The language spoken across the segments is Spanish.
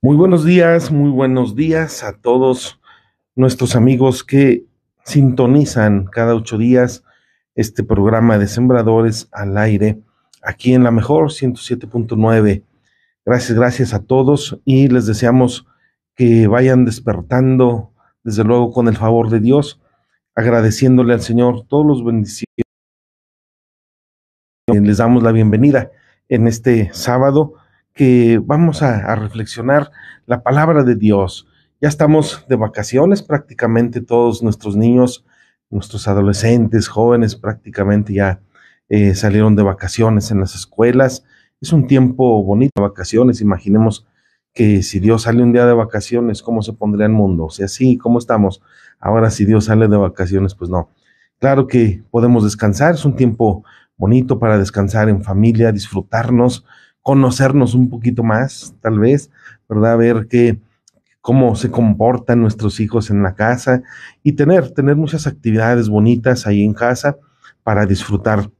Muy buenos días, muy buenos días a todos nuestros amigos que sintonizan cada ocho días este programa de Sembradores al aire aquí en la mejor 107.9. Gracias, gracias a todos y les deseamos que vayan despertando, desde luego con el favor de Dios, agradeciéndole al Señor todos los bendiciones. Les damos la bienvenida en este sábado que vamos a, reflexionar la palabra de Dios. Ya estamos de vacaciones prácticamente todos nuestros niños, nuestros adolescentes, jóvenes prácticamente ya eh, salieron de vacaciones en las escuelas. Es un tiempo bonito, vacaciones. Imaginemos que si Dios sale un día de vacaciones, ¿cómo se pondría el mundo? O sea, sí, ¿cómo estamos? Ahora si Dios sale de vacaciones, pues no. Claro que podemos descansar, es un tiempo bonito para descansar en familia, disfrutarnos, conocernos un poquito más, tal vez, ¿verdad? Ver qué, cómo se comportan nuestros hijos en la casa y tener, tener muchas actividades bonitas ahí en casa para disfrutar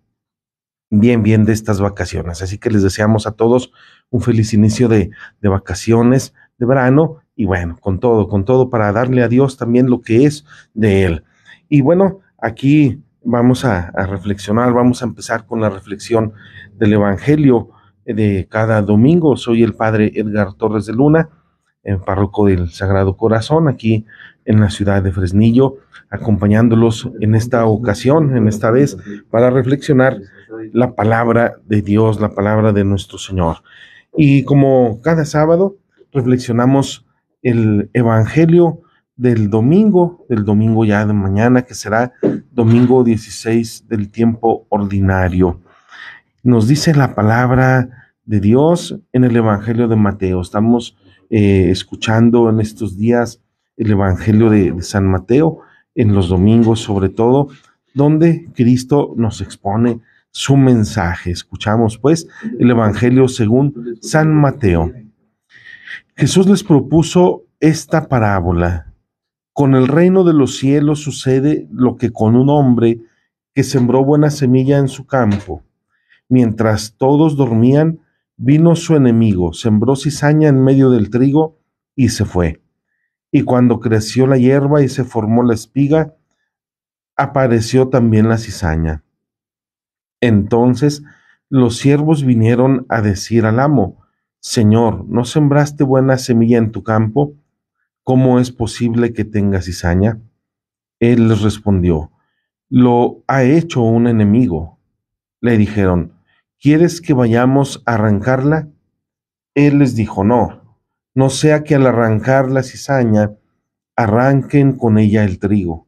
bien, bien de estas vacaciones. Así que les deseamos a todos un feliz inicio de, de vacaciones de verano y bueno, con todo, con todo para darle a Dios también lo que es de Él. Y bueno, aquí vamos a, a reflexionar, vamos a empezar con la reflexión del Evangelio de cada domingo. Soy el padre Edgar Torres de Luna, en párroco del Sagrado Corazón, aquí en la ciudad de Fresnillo, acompañándolos en esta ocasión, en esta vez, para reflexionar la palabra de Dios, la palabra de nuestro Señor. Y como cada sábado, reflexionamos el Evangelio del domingo, del domingo ya de mañana, que será domingo 16 del tiempo ordinario nos dice la palabra de Dios en el Evangelio de Mateo. Estamos eh, escuchando en estos días el Evangelio de, San Mateo, en los domingos sobre todo, donde Cristo nos expone su mensaje. Escuchamos pues el Evangelio según San Mateo. Jesús les propuso esta parábola. Con el reino de los cielos sucede lo que con un hombre que sembró buena semilla en su campo Mientras todos dormían, vino su enemigo, sembró cizaña en medio del trigo y se fue. Y cuando creció la hierba y se formó la espiga, apareció también la cizaña. Entonces los siervos vinieron a decir al amo, Señor, ¿no sembraste buena semilla en tu campo? ¿Cómo es posible que tenga cizaña? Él les respondió, Lo ha hecho un enemigo. Le dijeron, ¿Quieres que vayamos a arrancarla? Él les dijo, no, no sea que al arrancar la cizaña, arranquen con ella el trigo.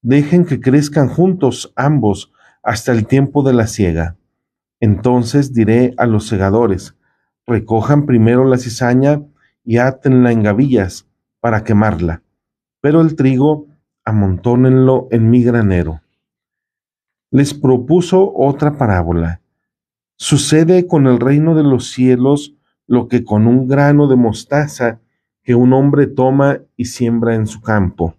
Dejen que crezcan juntos ambos hasta el tiempo de la siega. Entonces diré a los segadores, recojan primero la cizaña y átenla en gavillas para quemarla, pero el trigo amontónenlo en mi granero. Les propuso otra parábola Sucede con el reino de los cielos lo que con un grano de mostaza que un hombre toma y siembra en su campo.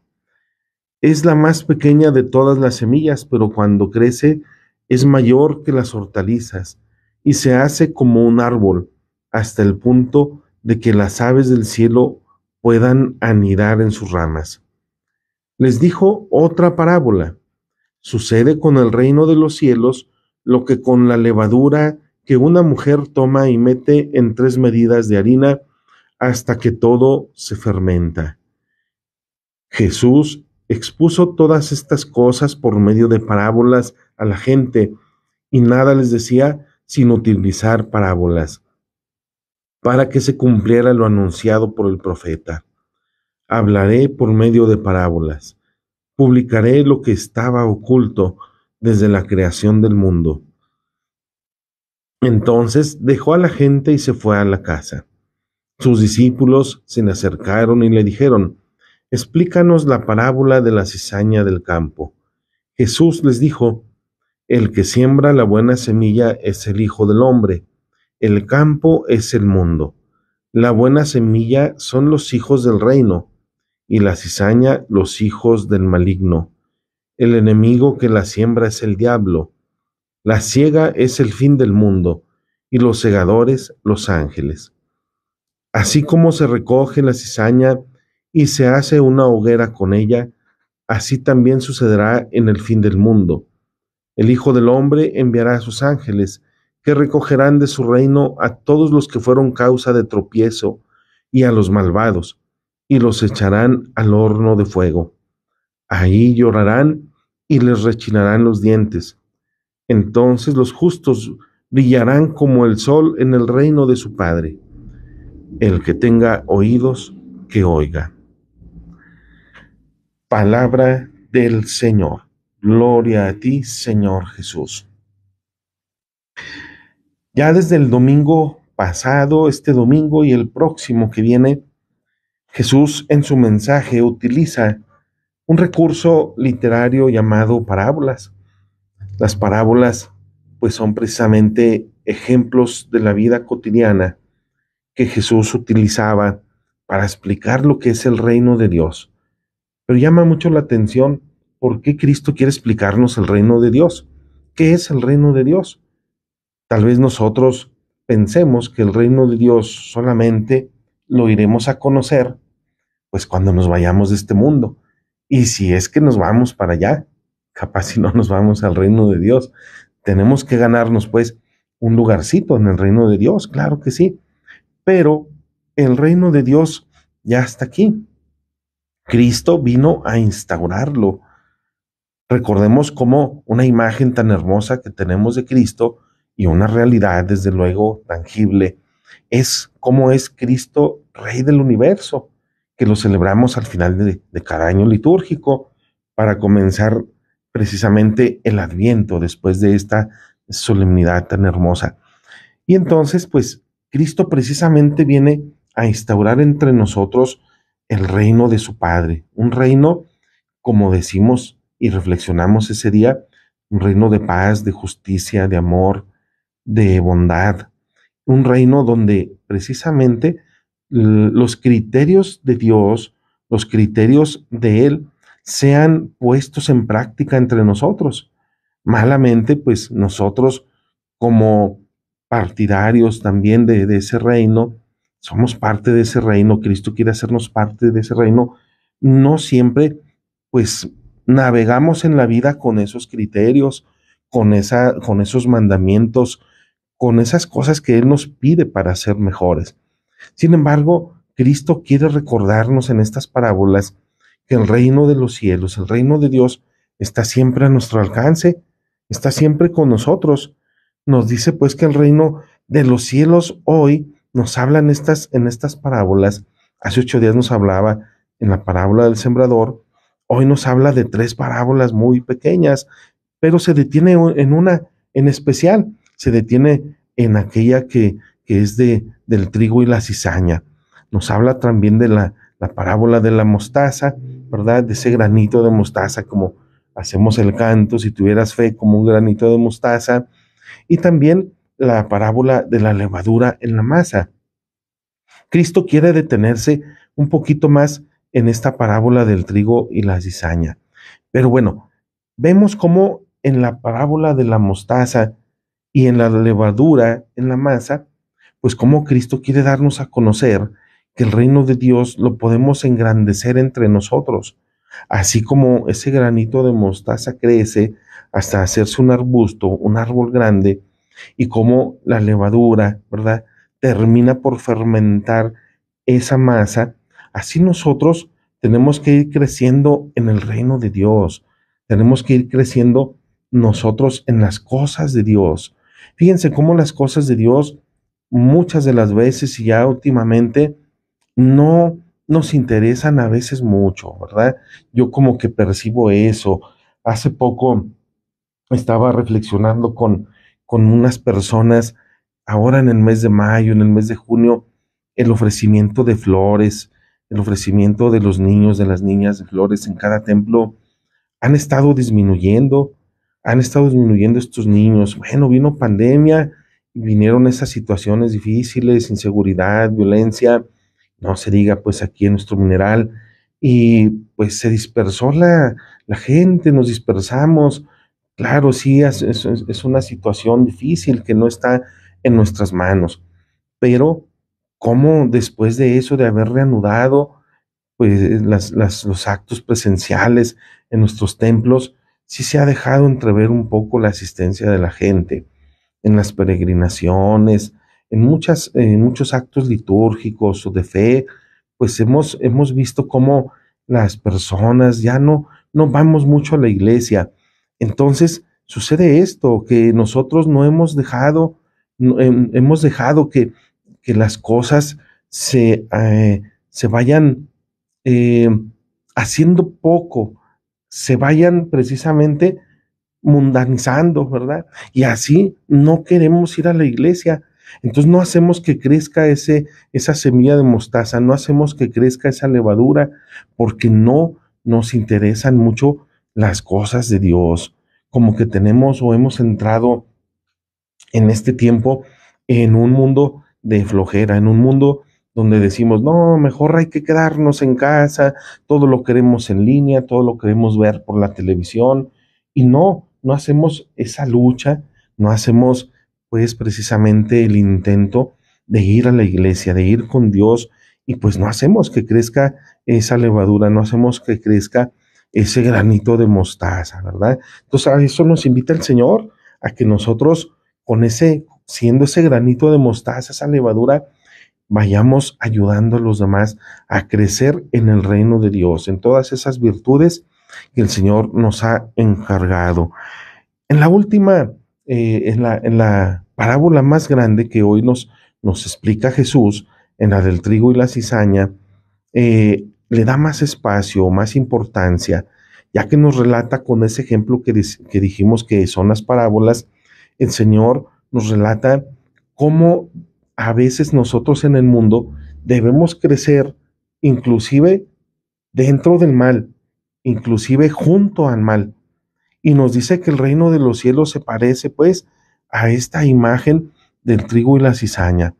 Es la más pequeña de todas las semillas, pero cuando crece es mayor que las hortalizas y se hace como un árbol, hasta el punto de que las aves del cielo puedan anidar en sus ramas. Les dijo otra parábola. Sucede con el reino de los cielos lo que con la levadura que una mujer toma y mete en tres medidas de harina hasta que todo se fermenta. Jesús expuso todas estas cosas por medio de parábolas a la gente y nada les decía sin utilizar parábolas, para que se cumpliera lo anunciado por el profeta. Hablaré por medio de parábolas, publicaré lo que estaba oculto, desde la creación del mundo. Entonces dejó a la gente y se fue a la casa. Sus discípulos se le acercaron y le dijeron, Explícanos la parábola de la cizaña del campo. Jesús les dijo, El que siembra la buena semilla es el Hijo del Hombre, el campo es el mundo. La buena semilla son los hijos del reino, y la cizaña los hijos del maligno. El enemigo que la siembra es el diablo. La ciega es el fin del mundo y los segadores los ángeles. Así como se recoge la cizaña y se hace una hoguera con ella, así también sucederá en el fin del mundo. El Hijo del Hombre enviará a sus ángeles, que recogerán de su reino a todos los que fueron causa de tropiezo y a los malvados, y los echarán al horno de fuego. Ahí llorarán y les rechinarán los dientes. Entonces los justos brillarán como el sol en el reino de su Padre. El que tenga oídos, que oiga. Palabra del Señor. Gloria a ti, Señor Jesús. Ya desde el domingo pasado, este domingo y el próximo que viene, Jesús en su mensaje utiliza un recurso literario llamado parábolas. Las parábolas pues son precisamente ejemplos de la vida cotidiana que Jesús utilizaba para explicar lo que es el reino de Dios. Pero llama mucho la atención por qué Cristo quiere explicarnos el reino de Dios. ¿Qué es el reino de Dios? Tal vez nosotros pensemos que el reino de Dios solamente lo iremos a conocer pues cuando nos vayamos de este mundo y si es que nos vamos para allá, capaz si no nos vamos al reino de Dios, tenemos que ganarnos pues un lugarcito en el reino de Dios, claro que sí. Pero el reino de Dios ya está aquí. Cristo vino a instaurarlo. Recordemos cómo una imagen tan hermosa que tenemos de Cristo y una realidad, desde luego, tangible, es como es Cristo, Rey del universo que lo celebramos al final de, cada año litúrgico para comenzar precisamente el adviento después de esta solemnidad tan hermosa. Y entonces, pues, Cristo precisamente viene a instaurar entre nosotros el reino de su Padre, un reino, como decimos y reflexionamos ese día, un reino de paz, de justicia, de amor, de bondad, un reino donde precisamente los criterios de Dios, los criterios de Él, sean puestos en práctica entre nosotros. Malamente, pues nosotros como partidarios también de, ese reino, somos parte de ese reino, Cristo quiere hacernos parte de ese reino, no siempre pues navegamos en la vida con esos criterios, con, esa, con esos mandamientos, con esas cosas que Él nos pide para ser mejores. Sin embargo, Cristo quiere recordarnos en estas parábolas que el reino de los cielos, el reino de Dios, está siempre a nuestro alcance, está siempre con nosotros. Nos dice pues que el reino de los cielos hoy nos hablan estas, en estas parábolas. Hace ocho días nos hablaba en la parábola del sembrador. Hoy nos habla de tres parábolas muy pequeñas, pero se detiene en una en especial. Se detiene en aquella que es de, del trigo y la cizaña. Nos habla también de la, la parábola de la mostaza, ¿verdad? De ese granito de mostaza, como hacemos el canto, si tuvieras fe como un granito de mostaza. Y también la parábola de la levadura en la masa. Cristo quiere detenerse un poquito más en esta parábola del trigo y la cizaña. Pero bueno, vemos cómo en la parábola de la mostaza y en la levadura en la masa, pues cómo Cristo quiere darnos a conocer que el reino de Dios lo podemos engrandecer entre nosotros, así como ese granito de mostaza crece hasta hacerse un arbusto, un árbol grande, y como la levadura, ¿verdad? Termina por fermentar esa masa, así nosotros tenemos que ir creciendo en el reino de Dios, tenemos que ir creciendo nosotros en las cosas de Dios. Fíjense cómo las cosas de Dios muchas de las veces y ya últimamente no nos interesan a veces mucho, ¿verdad? Yo como que percibo eso. Hace poco estaba reflexionando con, con unas personas, ahora en el mes de mayo, en el mes de junio, el ofrecimiento de flores, el ofrecimiento de los niños, de las niñas, de flores en cada templo, han estado disminuyendo, han estado disminuyendo estos niños. Bueno, vino pandemia, vinieron esas situaciones difíciles, inseguridad, violencia, no se diga pues aquí en nuestro mineral, y pues se dispersó la, gente, nos dispersamos. Claro, sí, es, una situación difícil que no está en nuestras manos, pero cómo después de eso, de haber reanudado pues, las, las, los actos presenciales en nuestros templos, sí se ha dejado entrever un poco la asistencia de la gente en las peregrinaciones, en, muchas, en muchos actos litúrgicos o de fe, pues hemos, hemos visto cómo las personas ya no, vamos mucho a la iglesia. Entonces sucede esto, que nosotros no hemos dejado, hemos dejado que, las cosas se, eh, se vayan eh, haciendo poco, se vayan precisamente mundanizando, ¿verdad? Y así no queremos ir a la iglesia. Entonces no hacemos que crezca ese, esa semilla de mostaza, no hacemos que crezca esa levadura, porque no nos interesan mucho las cosas de Dios. Como que tenemos o hemos entrado en este tiempo en un mundo de flojera, en un mundo donde decimos, no, mejor hay que quedarnos en casa, todo lo queremos en línea, todo lo queremos ver por la televisión. Y no, no hacemos esa lucha, no hacemos pues precisamente el intento de ir a la iglesia, de ir con Dios y pues no hacemos que crezca esa levadura, no hacemos que crezca ese granito de mostaza, ¿verdad? Entonces a eso nos invita el Señor, a que nosotros con ese, siendo ese granito de mostaza, esa levadura, vayamos ayudando a los demás a crecer en el reino de Dios, en todas esas virtudes que el Señor nos ha encargado. En la última, eh, en, la, parábola más grande que hoy nos, nos, explica Jesús, en la del trigo y la cizaña, eh, le da más espacio, más importancia, ya que nos relata con ese ejemplo que, que dijimos que son las parábolas, el Señor nos relata cómo a veces nosotros en el mundo debemos crecer inclusive dentro del mal, inclusive junto al mal. Y nos dice que el reino de los cielos se parece pues a esta imagen del trigo y la cizaña.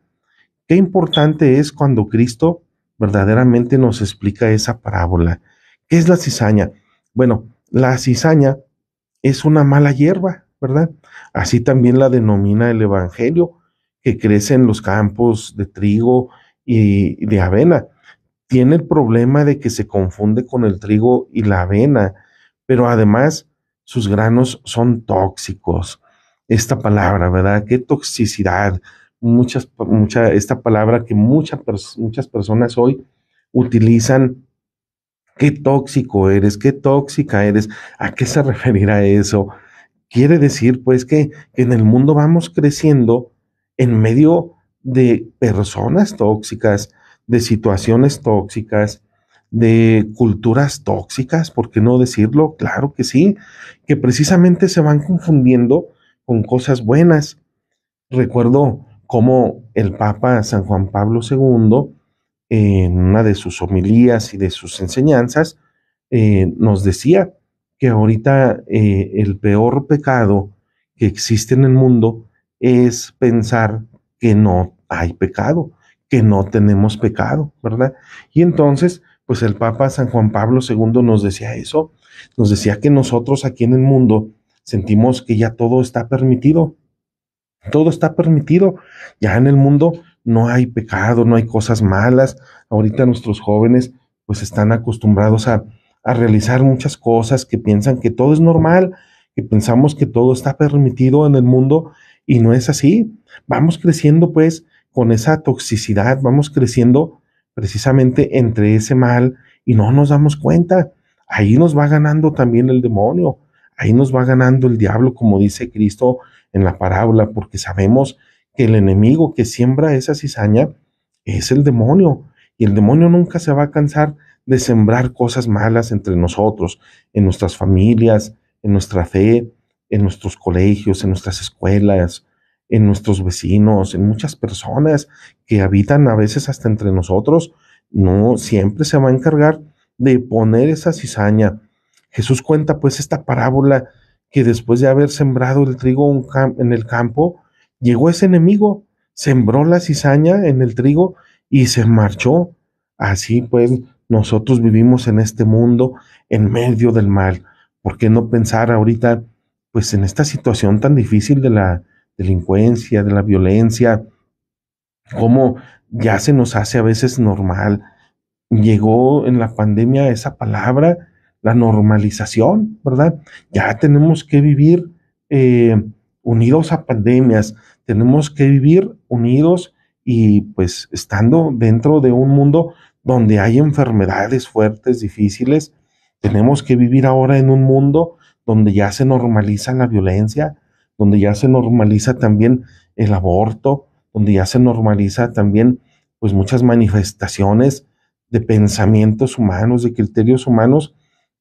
Qué importante es cuando Cristo verdaderamente nos explica esa parábola. ¿Qué es la cizaña? Bueno, la cizaña es una mala hierba, ¿verdad? Así también la denomina el Evangelio, que crece en los campos de trigo y de avena tiene el problema de que se confunde con el trigo y la avena, pero además sus granos son tóxicos. Esta palabra, ¿verdad? Qué toxicidad. Muchas, mucha, esta palabra que muchas personas hoy utilizan. Qué tóxico eres, qué tóxica eres. ¿A qué se referirá eso? Quiere decir, pues, que en el mundo vamos creciendo en medio de personas tóxicas, de situaciones tóxicas, de culturas tóxicas, ¿por qué no decirlo? Claro que sí, que precisamente se van confundiendo con cosas buenas. Recuerdo cómo el Papa San Juan Pablo II, en una de sus homilías y de sus enseñanzas, eh, nos decía que ahorita eh, el peor pecado que existe en el mundo es pensar que no hay pecado, que no tenemos pecado, ¿verdad? Y entonces, pues el Papa San Juan Pablo II nos decía eso, nos decía que nosotros aquí en el mundo sentimos que ya todo está permitido, todo está permitido, ya en el mundo no hay pecado, no hay cosas malas, ahorita nuestros jóvenes pues están acostumbrados a, a realizar muchas cosas que piensan que todo es normal, que pensamos que todo está permitido en el mundo y no es así. Vamos creciendo pues con esa toxicidad, vamos creciendo precisamente entre ese mal y no nos damos cuenta. Ahí nos va ganando también el demonio, ahí nos va ganando el diablo, como dice Cristo en la parábola, porque sabemos que el enemigo que siembra esa cizaña es el demonio, y el demonio nunca se va a cansar de sembrar cosas malas entre nosotros, en nuestras familias, en nuestra fe, en nuestros colegios, en nuestras escuelas, en nuestros vecinos, en muchas personas que habitan a veces hasta entre nosotros, no siempre se va a encargar de poner esa cizaña. Jesús cuenta pues esta parábola que después de haber sembrado el trigo en el campo, llegó ese enemigo, sembró la cizaña en el trigo y se marchó. Así pues nosotros vivimos en este mundo en medio del mal. ¿Por qué no pensar ahorita pues en esta situación tan difícil de la delincuencia, de la violencia, cómo ya se nos hace a veces normal. Llegó en la pandemia esa palabra, la normalización, ¿verdad? Ya tenemos que vivir eh, unidos a pandemias, tenemos que vivir unidos y pues estando dentro de un mundo donde hay enfermedades fuertes, difíciles, tenemos que vivir ahora en un mundo donde ya se normaliza la violencia, donde ya se normaliza también el aborto, donde ya se normaliza también pues muchas manifestaciones de pensamientos humanos, de criterios humanos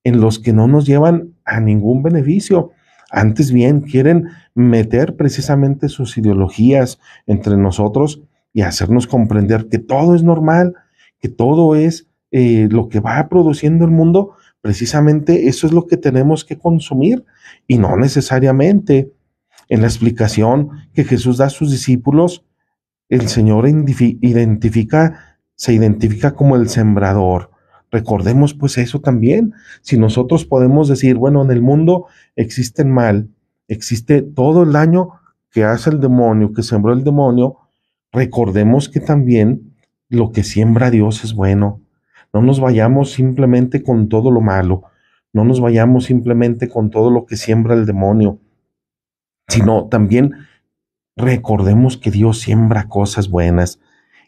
en los que no nos llevan a ningún beneficio. Antes bien, quieren meter precisamente sus ideologías entre nosotros y hacernos comprender que todo es normal, que todo es eh, lo que va produciendo el mundo, precisamente eso es lo que tenemos que consumir y no necesariamente en la explicación que Jesús da a sus discípulos, el Señor identifica, se identifica como el sembrador. Recordemos pues eso también. Si nosotros podemos decir, bueno, en el mundo existe el mal, existe todo el daño que hace el demonio, que sembró el demonio, recordemos que también lo que siembra Dios es bueno. No nos vayamos simplemente con todo lo malo, no nos vayamos simplemente con todo lo que siembra el demonio sino también recordemos que Dios siembra cosas buenas.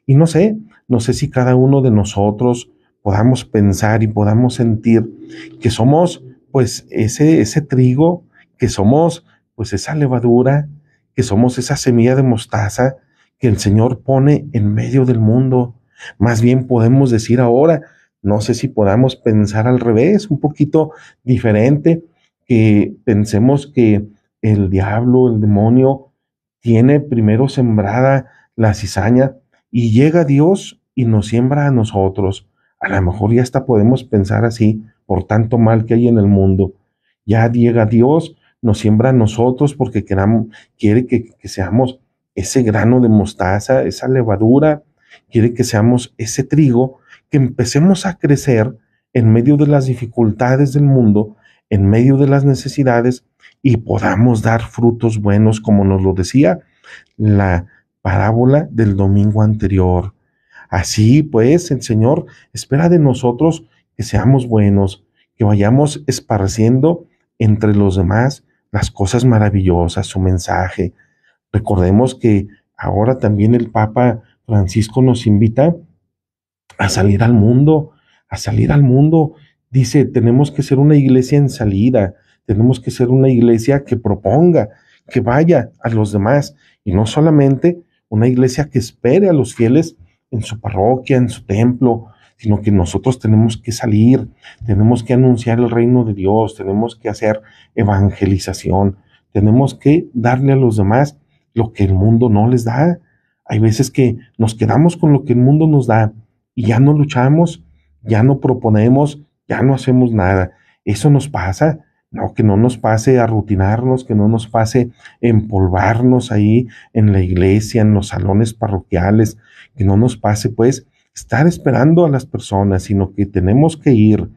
Y no sé, no sé si cada uno de nosotros podamos pensar y podamos sentir que somos pues ese, ese trigo, que somos pues esa levadura, que somos esa semilla de mostaza que el Señor pone en medio del mundo. Más bien podemos decir ahora, no sé si podamos pensar al revés, un poquito diferente, que pensemos que el diablo, el demonio, tiene primero sembrada la cizaña y llega Dios y nos siembra a nosotros. A lo mejor ya hasta podemos pensar así por tanto mal que hay en el mundo. Ya llega Dios, nos siembra a nosotros porque queramos, quiere que, que seamos ese grano de mostaza, esa levadura, quiere que seamos ese trigo, que empecemos a crecer en medio de las dificultades del mundo, en medio de las necesidades, y podamos dar frutos buenos, como nos lo decía la parábola del domingo anterior. Así pues, el Señor espera de nosotros que seamos buenos, que vayamos esparciendo entre los demás las cosas maravillosas, su mensaje. Recordemos que ahora también el Papa Francisco nos invita a salir al mundo, a salir al mundo. Dice, tenemos que ser una iglesia en salida, tenemos que ser una iglesia que proponga, que vaya a los demás y no solamente una iglesia que espere a los fieles en su parroquia, en su templo, sino que nosotros tenemos que salir, tenemos que anunciar el reino de Dios, tenemos que hacer evangelización, tenemos que darle a los demás lo que el mundo no les da. Hay veces que nos quedamos con lo que el mundo nos da y ya no luchamos, ya no proponemos, ya no hacemos nada. Eso nos pasa que no nos pase arrutinarnos, que no nos pase empolvarnos ahí en la iglesia, en los salones parroquiales, que no nos pase pues estar esperando a las personas, sino que tenemos que ir.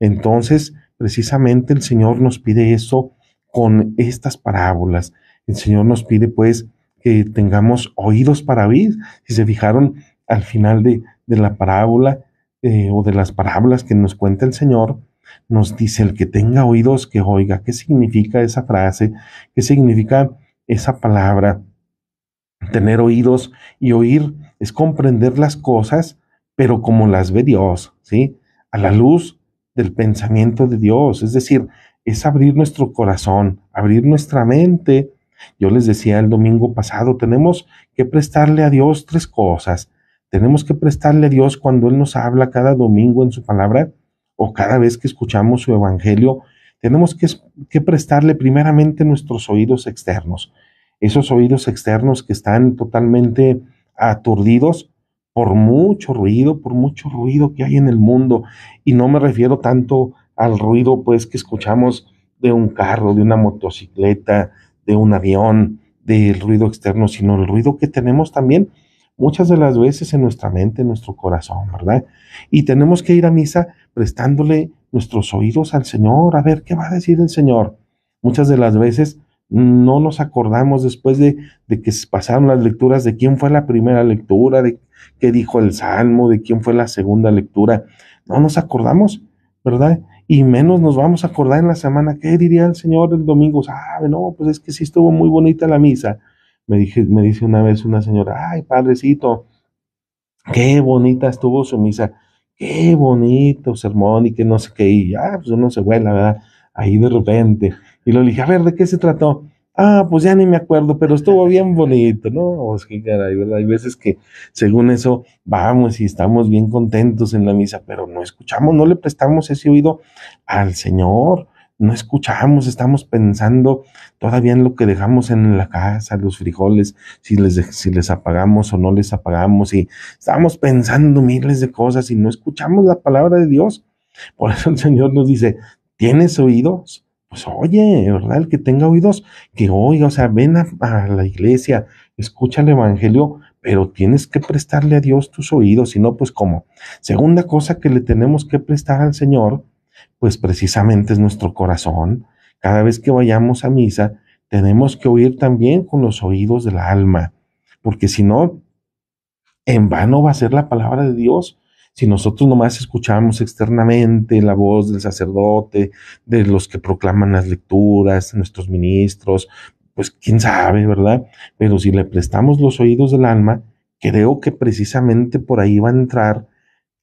Entonces, precisamente el Señor nos pide eso con estas parábolas. El Señor nos pide pues que tengamos oídos para oír. Si se fijaron al final de, de la parábola eh, o de las parábolas que nos cuenta el Señor, nos dice el que tenga oídos que oiga. ¿Qué significa esa frase? ¿Qué significa esa palabra? Tener oídos y oír es comprender las cosas, pero como las ve Dios, ¿sí? A la luz del pensamiento de Dios. Es decir, es abrir nuestro corazón, abrir nuestra mente. Yo les decía el domingo pasado, tenemos que prestarle a Dios tres cosas. Tenemos que prestarle a Dios cuando Él nos habla cada domingo en su palabra o cada vez que escuchamos su evangelio, tenemos que, prestarle primeramente nuestros oídos externos, esos oídos externos que están totalmente aturdidos por mucho ruido, por mucho ruido que hay en el mundo. Y no me refiero tanto al ruido pues que escuchamos de un carro, de una motocicleta, de un avión, del ruido externo, sino el ruido que tenemos también muchas de las veces en nuestra mente, en nuestro corazón, ¿verdad? Y tenemos que ir a misa prestándole nuestros oídos al Señor, a ver qué va a decir el Señor. Muchas de las veces no nos acordamos después de, que pasaron las lecturas de quién fue la primera lectura, de qué dijo el Salmo, de quién fue la segunda lectura. No nos acordamos, ¿verdad? Y menos nos vamos a acordar en la semana qué diría el Señor el domingo. Sabe, no, pues es que sí estuvo muy bonita la misa me, dije, me dice una vez una señora, ay, padrecito, qué bonita estuvo su misa, qué bonito sermón y que no sé qué, y ya, ah, pues uno se vuela, ¿verdad? Ahí de repente. Y lo dije, a ver, ¿de qué se trató? Ah, pues ya ni me acuerdo, pero estuvo bien bonito, ¿no? que ¿verdad? Hay veces que según eso vamos y estamos bien contentos en la misa, pero no escuchamos, no le prestamos ese oído al Señor no escuchamos, estamos pensando todavía en lo que dejamos en la casa, los frijoles, si les, si les apagamos o no les apagamos, y estamos pensando miles de cosas y no escuchamos la palabra de Dios. Por eso el Señor nos dice, ¿tienes oídos? Pues oye, ¿verdad? El que tenga oídos, que oiga, o sea, ven a, la iglesia, escucha el Evangelio, pero tienes que prestarle a Dios tus oídos, si no, pues cómo. Segunda cosa que le tenemos que prestar al Señor, pues precisamente es nuestro corazón. Cada vez que vayamos a misa, tenemos que oír también con los oídos del alma, porque si no, en vano va a ser la palabra de Dios. Si nosotros nomás escuchamos externamente la voz del sacerdote, de los que proclaman las lecturas, nuestros ministros, pues quién sabe, ¿verdad? Pero si le prestamos los oídos del alma, creo que precisamente por ahí va a entrar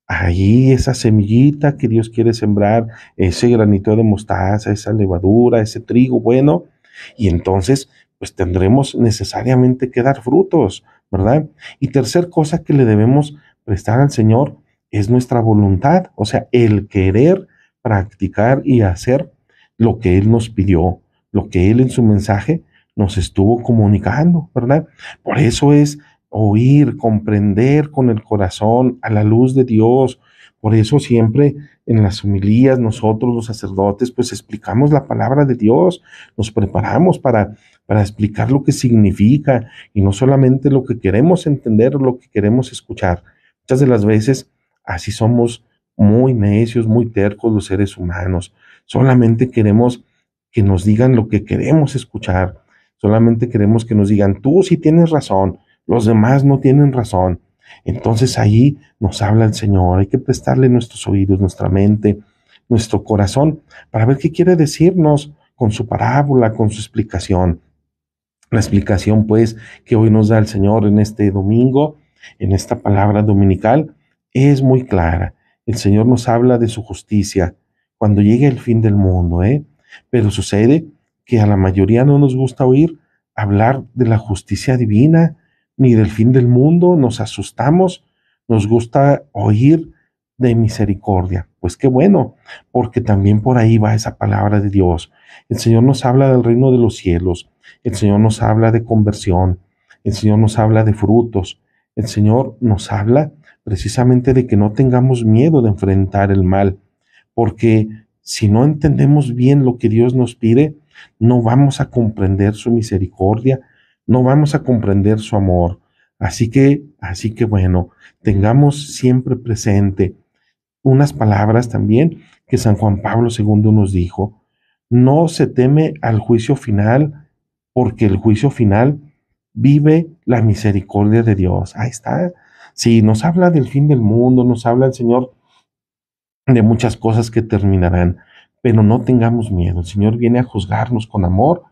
ahí esa semillita que Dios quiere sembrar, ese granito de mostaza, esa levadura, ese trigo bueno, y entonces pues tendremos necesariamente que dar frutos, ¿verdad? Y tercer cosa que le debemos prestar al Señor es nuestra voluntad, o sea, el querer practicar y hacer lo que Él nos pidió, lo que Él en su mensaje nos estuvo comunicando, ¿verdad? Por eso es oír, comprender con el corazón a la luz de Dios. Por eso siempre en las humilías nosotros los sacerdotes pues explicamos la palabra de Dios, nos preparamos para, para explicar lo que significa y no solamente lo que queremos entender, lo que queremos escuchar. Muchas de las veces así somos muy necios, muy tercos los seres humanos. Solamente queremos que nos digan lo que queremos escuchar. Solamente queremos que nos digan, tú sí tienes razón, los demás no tienen razón. Entonces ahí nos habla el Señor. Hay que prestarle nuestros oídos, nuestra mente, nuestro corazón, para ver qué quiere decirnos con su parábola, con su explicación. La explicación, pues, que hoy nos da el Señor en este domingo, en esta palabra dominical, es muy clara. El Señor nos habla de su justicia cuando llegue el fin del mundo, ¿eh? Pero sucede que a la mayoría no nos gusta oír hablar de la justicia divina, ni del fin del mundo, nos asustamos, nos gusta oír de misericordia. Pues qué bueno, porque también por ahí va esa palabra de Dios. El Señor nos habla del reino de los cielos, el Señor nos habla de conversión, el Señor nos habla de frutos, el Señor nos habla precisamente de que no tengamos miedo de enfrentar el mal, porque si no entendemos bien lo que Dios nos pide, no vamos a comprender su misericordia, no vamos a comprender su amor. Así que, así que bueno, tengamos siempre presente unas palabras también que San Juan Pablo II nos dijo. No se teme al juicio final porque el juicio final vive la misericordia de Dios. Ahí está. Sí, nos habla del fin del mundo, nos habla el Señor de muchas cosas que terminarán, pero no tengamos miedo. El Señor viene a juzgarnos con amor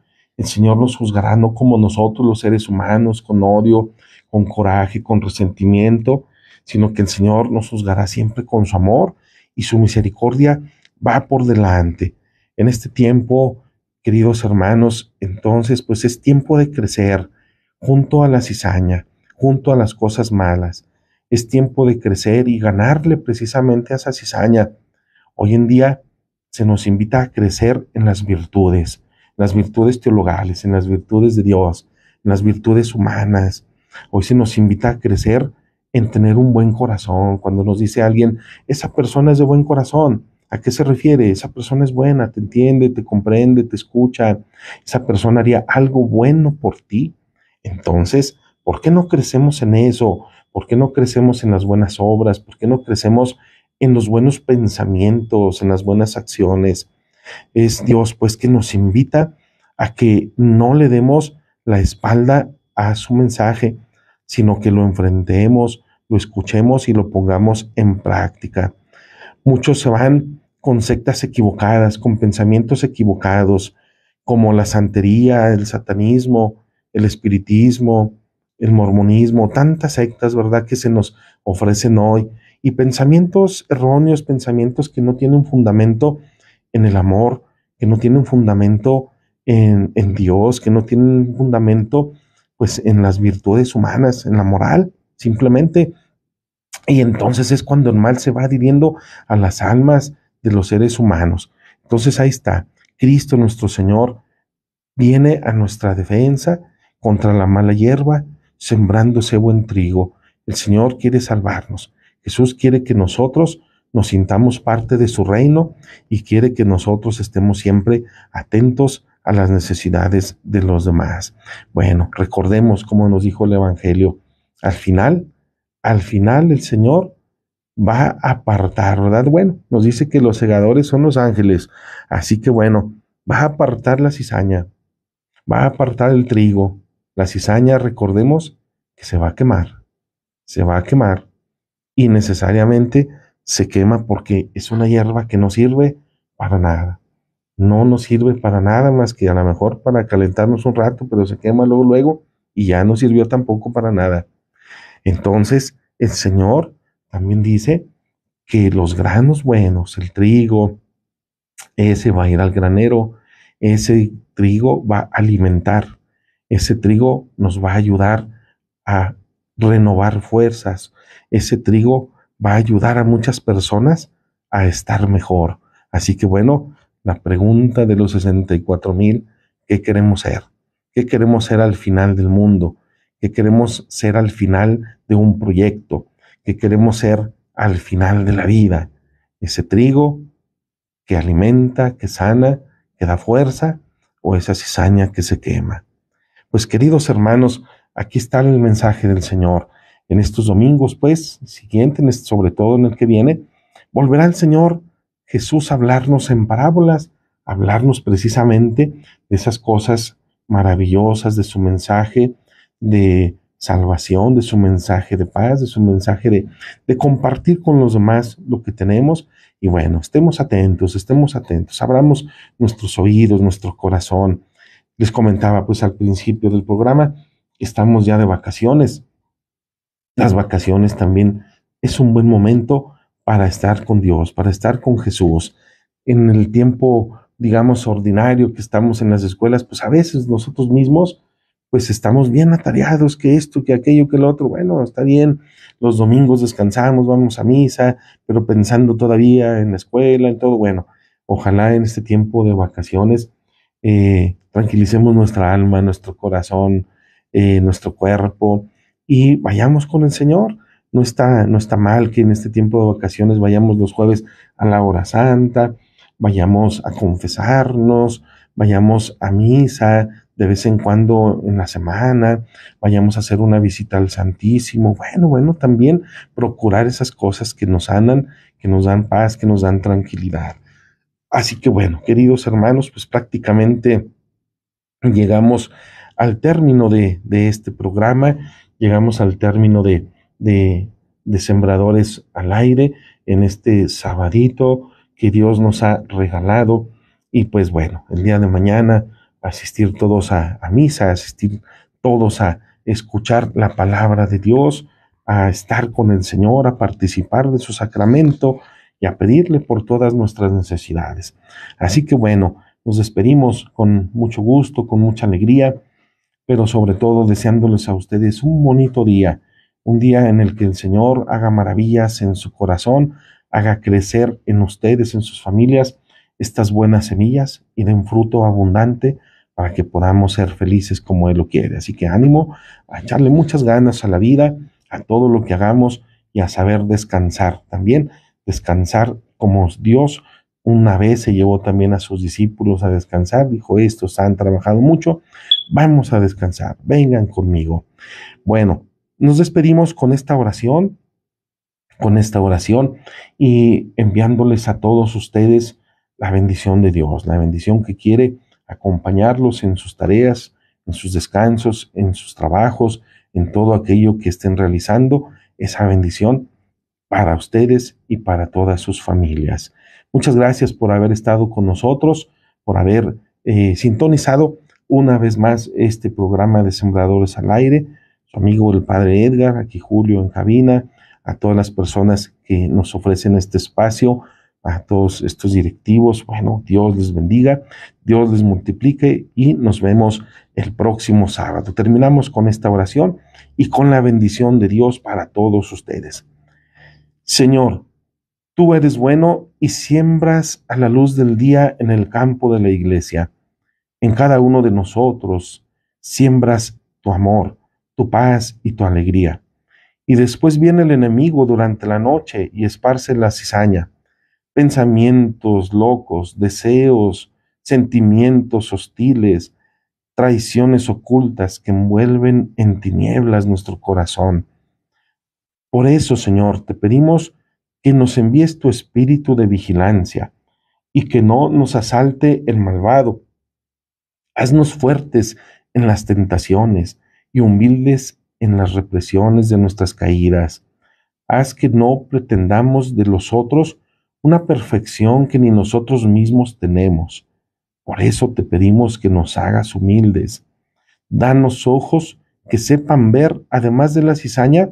el Señor nos juzgará no como nosotros los seres humanos, con odio, con coraje, con resentimiento, sino que el Señor nos juzgará siempre con su amor y su misericordia va por delante. En este tiempo, queridos hermanos, entonces pues es tiempo de crecer junto a la cizaña, junto a las cosas malas. Es tiempo de crecer y ganarle precisamente a esa cizaña. Hoy en día se nos invita a crecer en las virtudes, las virtudes teologales, en las virtudes de Dios, en las virtudes humanas. Hoy se nos invita a crecer en tener un buen corazón. Cuando nos dice alguien, esa persona es de buen corazón, ¿a qué se refiere? Esa persona es buena, te entiende, te comprende, te escucha. Esa persona haría algo bueno por ti. Entonces, ¿por qué no crecemos en eso? ¿Por qué no crecemos en las buenas obras? ¿Por qué no crecemos en los buenos pensamientos, en las buenas acciones? es Dios, pues que nos invita a que no le demos la espalda a su mensaje, sino que lo enfrentemos, lo escuchemos y lo pongamos en práctica. Muchos se van con sectas equivocadas, con pensamientos equivocados, como la santería, el satanismo, el espiritismo, el mormonismo, tantas sectas, ¿verdad?, que se nos ofrecen hoy, y pensamientos erróneos, pensamientos que no tienen fundamento en el amor, que no tienen fundamento en, Dios, que no tienen fundamento pues en las virtudes humanas, en la moral, simplemente. Y entonces es cuando el mal se va adhiriendo a las almas de los seres humanos. Entonces ahí está, Cristo nuestro Señor viene a nuestra defensa contra la mala hierba, ese buen trigo. El Señor quiere salvarnos. Jesús quiere que nosotros nos sintamos parte de su reino y quiere que nosotros estemos siempre atentos a las necesidades de los demás. Bueno, recordemos como nos dijo el Evangelio, al final, al final el Señor va a apartar, ¿verdad? Bueno, nos dice que los segadores son los ángeles, así que bueno, va a apartar la cizaña, va a apartar el trigo, la cizaña, recordemos que se va a quemar, se va a quemar y necesariamente se quema porque es una hierba que no sirve para nada. No nos sirve para nada más que a lo mejor para calentarnos un rato, pero se quema luego, luego y ya no sirvió tampoco para nada. Entonces, el Señor también dice que los granos buenos, el trigo, ese va a ir al granero, ese trigo va a alimentar, ese trigo nos va a ayudar a renovar fuerzas, ese trigo va a ayudar a muchas personas a estar mejor. Así que bueno, la pregunta de los 64 mil, ¿qué queremos ser? ¿Qué queremos ser al final del mundo? ¿Qué queremos ser al final de un proyecto? ¿Qué queremos ser al final de la vida? Ese trigo que alimenta, que sana, que da fuerza, o esa cizaña que se quema. Pues queridos hermanos, aquí está el mensaje del Señor en estos domingos, pues, siguiente, este, sobre todo en el que viene, volverá el Señor Jesús a hablarnos en parábolas, a hablarnos precisamente de esas cosas maravillosas, de su mensaje de salvación, de su mensaje de paz, de su mensaje de, de compartir con los demás lo que tenemos. Y bueno, estemos atentos, estemos atentos, abramos nuestros oídos, nuestro corazón. Les comentaba pues al principio del programa, estamos ya de vacaciones, las vacaciones también es un buen momento para estar con Dios, para estar con Jesús. En el tiempo, digamos, ordinario que estamos en las escuelas, pues a veces nosotros mismos, pues estamos bien atareados, que esto, que aquello, que lo otro. Bueno, está bien, los domingos descansamos, vamos a misa, pero pensando todavía en la escuela, en todo. Bueno, ojalá en este tiempo de vacaciones eh, tranquilicemos nuestra alma, nuestro corazón, eh, nuestro cuerpo, y vayamos con el Señor. No está, no está mal que en este tiempo de vacaciones vayamos los jueves a la hora santa, vayamos a confesarnos, vayamos a misa de vez en cuando en la semana, vayamos a hacer una visita al Santísimo. Bueno, bueno, también procurar esas cosas que nos sanan, que nos dan paz, que nos dan tranquilidad. Así que bueno, queridos hermanos, pues prácticamente llegamos al término de, de este programa llegamos al término de, de, Sembradores al Aire en este sabadito que Dios nos ha regalado. Y pues bueno, el día de mañana asistir todos a, a misa, asistir todos a escuchar la palabra de Dios, a estar con el Señor, a participar de su sacramento y a pedirle por todas nuestras necesidades. Así que bueno, nos despedimos con mucho gusto, con mucha alegría pero sobre todo deseándoles a ustedes un bonito día, un día en el que el Señor haga maravillas en su corazón, haga crecer en ustedes, en sus familias, estas buenas semillas y den fruto abundante para que podamos ser felices como Él lo quiere. Así que ánimo a echarle muchas ganas a la vida, a todo lo que hagamos y a saber descansar también, descansar como Dios una vez se llevó también a sus discípulos a descansar, dijo, estos han trabajado mucho, vamos a descansar, vengan conmigo. Bueno, nos despedimos con esta oración, con esta oración y enviándoles a todos ustedes la bendición de Dios, la bendición que quiere acompañarlos en sus tareas, en sus descansos, en sus trabajos, en todo aquello que estén realizando, esa bendición para ustedes y para todas sus familias. Muchas gracias por haber estado con nosotros, por haber eh, sintonizado una vez más este programa de Sembradores al Aire. Su amigo el Padre Edgar, aquí Julio en cabina, a todas las personas que nos ofrecen este espacio, a todos estos directivos. Bueno, Dios les bendiga, Dios les multiplique y nos vemos el próximo sábado. Terminamos con esta oración y con la bendición de Dios para todos ustedes. Señor, Tú eres bueno y siembras a la luz del día en el campo de la iglesia. En cada uno de nosotros siembras tu amor, tu paz y tu alegría. Y después viene el enemigo durante la noche y esparce la cizaña, pensamientos locos, deseos, sentimientos hostiles, traiciones ocultas que envuelven en tinieblas nuestro corazón. Por eso, Señor, te pedimos que nos envíes tu espíritu de vigilancia y que no nos asalte el malvado. Haznos fuertes en las tentaciones y humildes en las represiones de nuestras caídas. Haz que no pretendamos de los otros una perfección que ni nosotros mismos tenemos. Por eso te pedimos que nos hagas humildes. Danos ojos que sepan ver, además de la cizaña,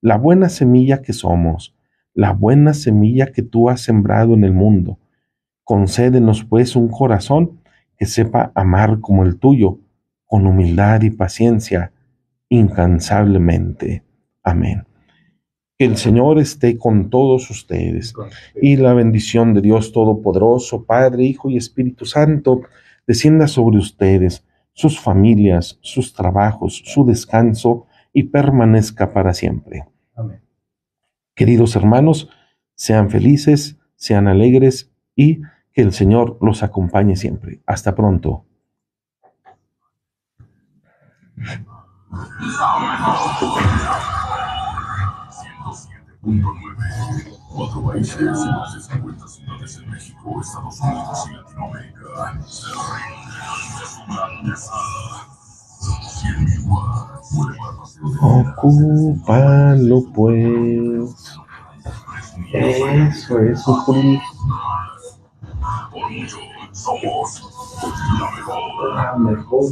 la buena semilla que somos la buena semilla que tú has sembrado en el mundo. Concédenos pues un corazón que sepa amar como el tuyo, con humildad y paciencia, incansablemente. Amén. Que el Señor esté con todos ustedes y la bendición de Dios Todopoderoso, Padre, Hijo y Espíritu Santo, descienda sobre ustedes, sus familias, sus trabajos, su descanso y permanezca para siempre. Queridos hermanos, sean felices, sean alegres y que el Señor los acompañe siempre. Hasta pronto. Ocúpalo pues. Eso, eso, Juli. Ah, mejor